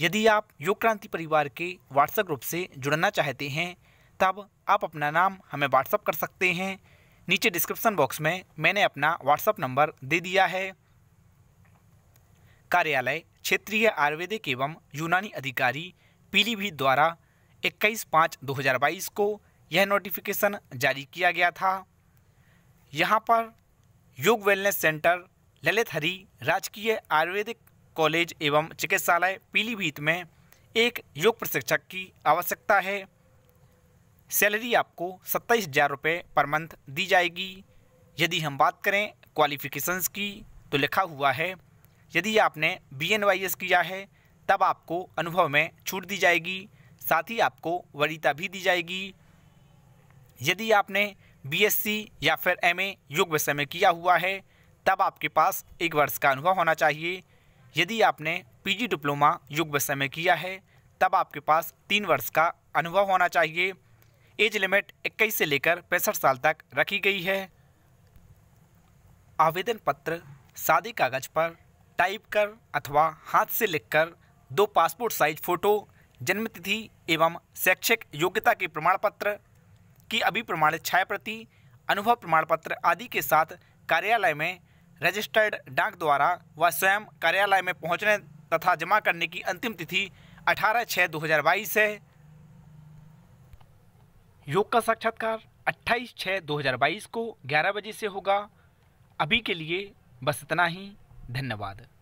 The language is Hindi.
यदि आप योग क्रांति परिवार के व्हाट्सएप ग्रुप से जुड़ना चाहते हैं तब आप अपना नाम हमें व्हाट्सअप कर सकते हैं नीचे डिस्क्रिप्सन बॉक्स में मैंने अपना व्हाट्सअप नंबर दे दिया है कार्यालय क्षेत्रीय आयुर्वेदिक एवं यूनानी अधिकारी पीलीभीत द्वारा 21 पाँच 2022 को यह नोटिफिकेशन जारी किया गया था यहाँ पर योग वेलनेस सेंटर ललित हरी राजकीय आयुर्वेदिक कॉलेज एवं चिकित्सालय पीलीभीत में एक योग प्रशिक्षक की आवश्यकता है सैलरी आपको सत्ताईस हज़ार रुपये पर मंथ दी जाएगी यदि हम बात करें क्वालिफ़िकेशंस की तो लिखा हुआ है यदि आपने बी एन वाई एस किया है तब आपको अनुभव में छूट दी जाएगी साथ ही आपको वरीता भी दी जाएगी यदि आपने बीएससी या फिर एमए योग विषय में किया हुआ है तब आपके पास एक वर्ष का अनुभव होना चाहिए यदि आपने पीजी डिप्लोमा युग विषय में किया है तब आपके पास तीन वर्ष का अनुभव होना चाहिए एज लिमिट 21 से लेकर पैंसठ साल तक रखी गई है आवेदन पत्र सादे कागज पर टाइप कर अथवा हाथ से लिखकर दो पासपोर्ट साइज फ़ोटो जन्मतिथि एवं शैक्षिक योग्यता के प्रमाण पत्र की अभिप्रमाणित छाया प्रति अनुभव प्रमाण पत्र आदि के साथ कार्यालय में रजिस्टर्ड डाक द्वारा व स्वयं कार्यालय में पहुंचने तथा जमा करने की अंतिम तिथि 18 छः 2022 है योग का साक्षात्कार 28 छः 2022 को 11 बजे से होगा अभी के लिए बस इतना ही धन्यवाद